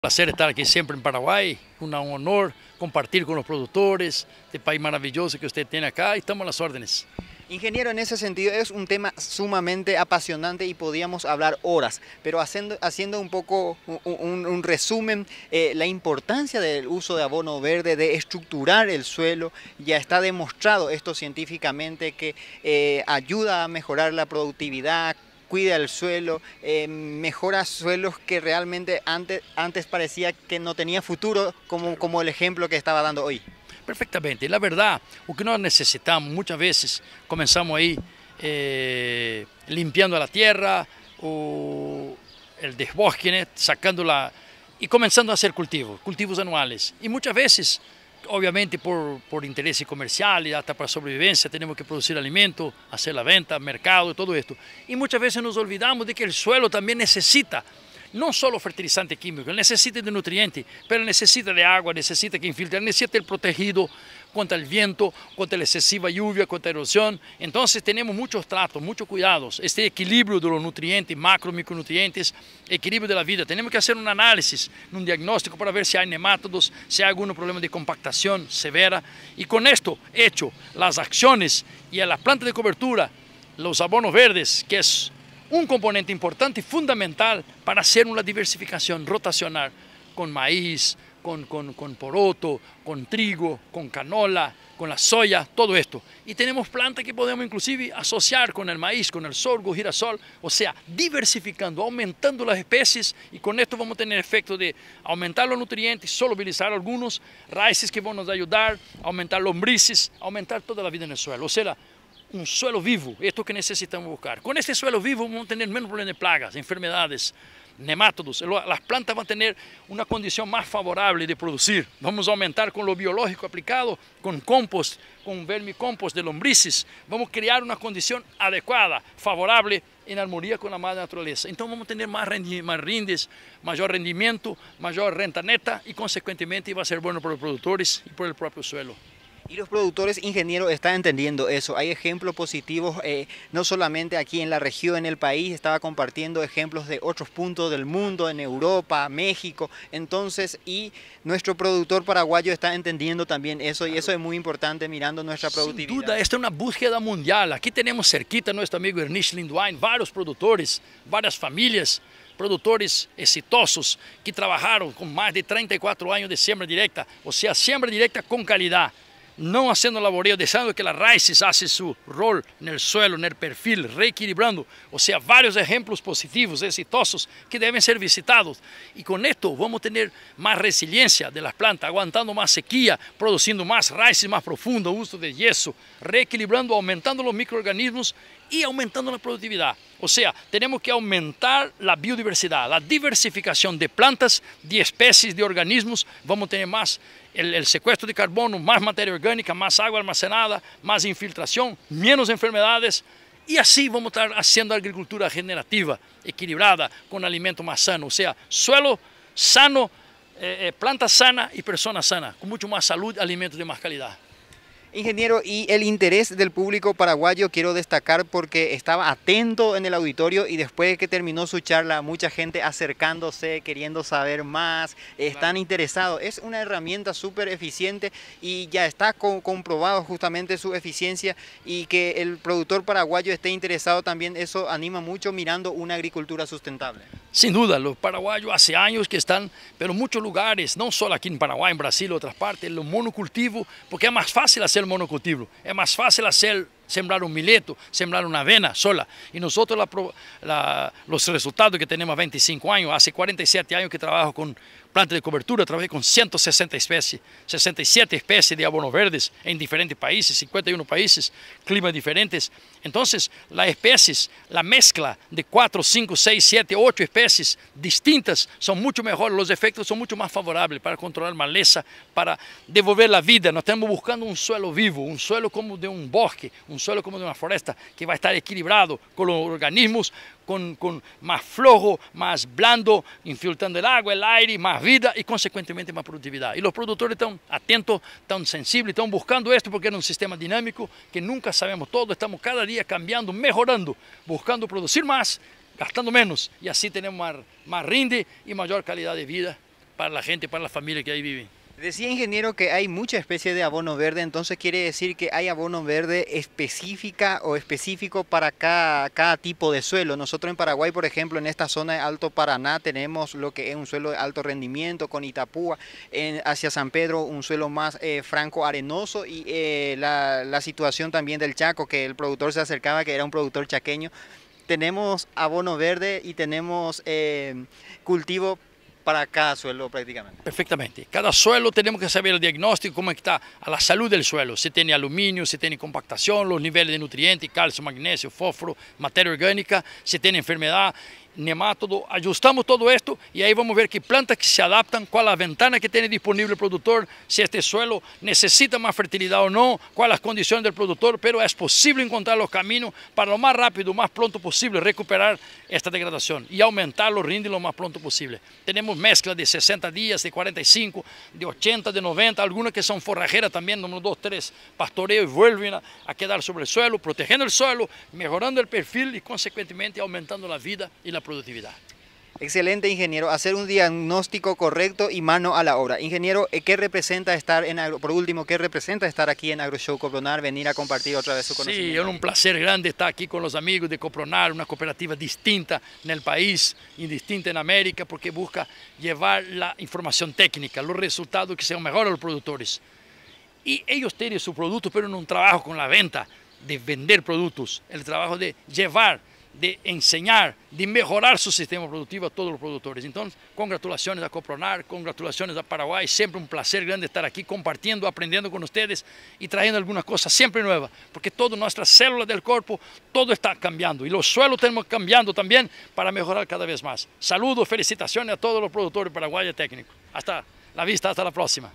placer estar aquí siempre en Paraguay, un honor compartir con los productores, este país maravilloso que usted tiene acá y estamos a las órdenes. Ingeniero, en ese sentido es un tema sumamente apasionante y podíamos hablar horas, pero haciendo, un poco un, resumen, eh, la importancia del uso de abono verde, de estructurar el suelo, ya está demostrado esto científicamente que eh, ayuda a mejorar la productividad, cuida el suelo, eh, mejora suelos que realmente antes, antes parecía que no tenía futuro, como, como el ejemplo que estaba dando hoy. Perfectamente, la verdad, lo que nos necesitamos muchas veces, comenzamos ahí eh, limpiando la tierra, o el desbosque, sacando sacándola y comenzando a hacer cultivos, cultivos anuales. Y muchas veces obviamente por, por intereses comerciales, hasta para sobrevivencia, tenemos que producir alimentos, hacer la venta, mercado, todo esto. Y muchas veces nos olvidamos de que el suelo también necesita no solo fertilizante químico, necesita de nutrientes, pero necesita de agua, necesita que infiltre, necesita el protegido, contra el viento, contra la excesiva lluvia, contra la erosión. Entonces tenemos muchos tratos, muchos cuidados. Este equilibrio de los nutrientes, macro, micronutrientes, equilibrio de la vida. Tenemos que hacer un análisis, un diagnóstico para ver si hay nematodos, si hay algún problema de compactación severa. Y con esto hecho, las acciones y a las plantas de cobertura, los abonos verdes, que es un componente importante y fundamental para hacer una diversificación rotacional con maíz, con, poroto, con trigo, con canola, con la soya, todo esto. Y tenemos plantas que podemos inclusive asociar con el maíz, con el sorgo, girasol, o sea, diversificando, aumentando las especies y con esto vamos a tener efecto de aumentar los nutrientes, solubilizar algunos, raíces que van a ayudar, aumentar lombrices, aumentar toda la vida en el suelo. O sea, un suelo vivo, esto que necesitamos buscar. Con este suelo vivo vamos a tener menos problemas de plagas, enfermedades, nemátodos. As plantas vão ter uma condição mais favorável de produzir. Vamos aumentar com o biológico aplicado, com compost, com vermicompost de lombrices. Vamos criar uma condição adequada, favorável, em harmonia com a madre natureza. Então vamos ter mais rendi más rindes, maior rendimento, maior renta neta e consequentemente vai ser bom para os produtores e para o próprio suelo. Y los productores ingenieros están entendiendo eso. Hay ejemplos positivos, eh, no solamente aquí en la región, en el país, estaba compartiendo ejemplos de otros puntos del mundo, en Europa, México. Entonces, y nuestro productor paraguayo está entendiendo también eso, y eso es muy importante mirando nuestra productividad. Sin duda, esta es una búsqueda mundial. Aquí tenemos cerquita a nuestro amigo Ernest Lindwine. varios productores, varias familias productores exitosos que trabajaron con más de 34 años de siembra directa. O sea, siembra directa con calidad no haciendo laboreo, dejando que las raíces hace su rol en el suelo, en el perfil, reequilibrando. O sea, varios ejemplos positivos, exitosos, que deben ser visitados. Y con esto vamos a tener más resiliencia de las plantas, aguantando más sequía, produciendo más raíces más profundas, uso de yeso, reequilibrando, aumentando los microorganismos y aumentando la productividad. O sea, tenemos que aumentar la biodiversidad, la diversificación de plantas, de especies, de organismos. Vamos a tener más el, el, secuestro de carbono, más materia orgánica, más agua almacenada, más infiltración, menos enfermedades. Y así vamos a estar haciendo agricultura regenerativa, equilibrada, con alimento más sano. O sea, suelo sano, eh, eh, planta sana y persona sana, con mucho más salud, alimentos de más calidad. Ingeniero, y el interés del público paraguayo quiero destacar porque estaba atento en el auditorio y después de que terminó su charla, mucha gente acercándose, queriendo saber más, están interesados. Es una herramienta súper eficiente y ya está comprobado justamente su eficiencia y que el productor paraguayo esté interesado también, eso anima mucho mirando una agricultura sustentable. Sin duda, los paraguayos hace años que están, pero muchos lugares, no solo aquí en Paraguay, en Brasil, en otras partes, el monocultivo, porque es más fácil hacer monocultivo, es más fácil hacer sembrar un mileto, sembrar una avena sola. Y nosotros los resultados que tenemos 25 años, hace 47 años que trabajo con plantas de cobertura, trabajé con 160 especies, 67 especies de abonos verdes en diferentes países, 51 países, climas diferentes. Entonces, las especies, la mezcla de 4, 5, 6, 7, 8 especies distintas son mucho mejores... los efectos son mucho más favorables para controlar maleza, para devolver la vida. Nos estamos buscando un suelo vivo, un suelo como de un bosque, un suelo como de una floresta, que va a estar equilibrado con los organismos, con, más flojo, más blando, infiltrando el agua, el aire, más vida y consecuentemente más productividad. Y los productores están atentos, están sensibles, están buscando esto porque era un sistema dinámico que nunca sabemos todo, estamos cada día cambiando, mejorando, buscando producir más, gastando menos y así tenemos más, más rinde y mayor calidad de vida para la gente, para la familia que ahí vive. Decía ingeniero que hay mucha especie de abono verde, entonces quiere decir que hay abono verde específica o específico para cada, tipo de suelo. Nosotros en Paraguay, por ejemplo, en esta zona de Alto Paraná tenemos lo que es un suelo de alto rendimiento con Itapúa, en, hacia San Pedro un suelo más eh, franco arenoso y eh, la, la situación también del Chaco, que el productor se acercaba, que era un productor chaqueño. Tenemos abono verde y tenemos eh, cultivo para cada suelo prácticamente. Perfectamente. Cada suelo tenemos que saber el diagnóstico, cómo está la salud del suelo. Si tiene aluminio, si tiene compactación, los niveles de nutrientes, calcio, magnesio, fósforo, materia orgánica, si tiene enfermedad nemátodo, ajustamos todo esto y ahí vamos a ver qué plantas que se adaptan, cuál la ventana que tiene disponible el productor, si este suelo necesita más fertilidad o no, cuáles las condiciones del productor, pero es posible encontrar los caminos para lo más rápido, más pronto posible recuperar esta degradación y aumentar los rindes lo más pronto posible. Tenemos mezclas de 60 días, de 45, de 80, de 90, algunas que son forrajeras también, número 2, 3, pastoreo y vuelven a, a quedar sobre el suelo, protegiendo el suelo, mejorando el perfil y consecuentemente aumentando la vida y la productividad. Excelente, ingeniero. Hacer un diagnóstico correcto y mano a la obra. Ingeniero, eh, ¿qué representa estar en Agro, por último, qué representa estar aquí en AgroShow Copronar, venir a compartir otra vez su conocimiento? Sí, es un placer grande estar aquí con los amigos de Copronar, una cooperativa distinta en el país y distinta en América, porque busca llevar la información técnica, los resultados que sean mejores a los productores. Y ellos tienen su producto, pero en un trabajo con la venta, de vender productos, el trabajo de llevar de enseñar, de mejorar su sistema productivo a todos los productores. Entonces, congratulaciones a Copronar, congratulaciones a Paraguay, siempre un placer grande estar aquí compartiendo, aprendiendo con ustedes y trayendo alguna cosa siempre nueva, porque todas nuestras células del cuerpo, todo está cambiando y los suelos tenemos cambiando también para mejorar cada vez más. Saludos, felicitaciones a todos los productores paraguayos técnicos. Hasta la vista, hasta la próxima.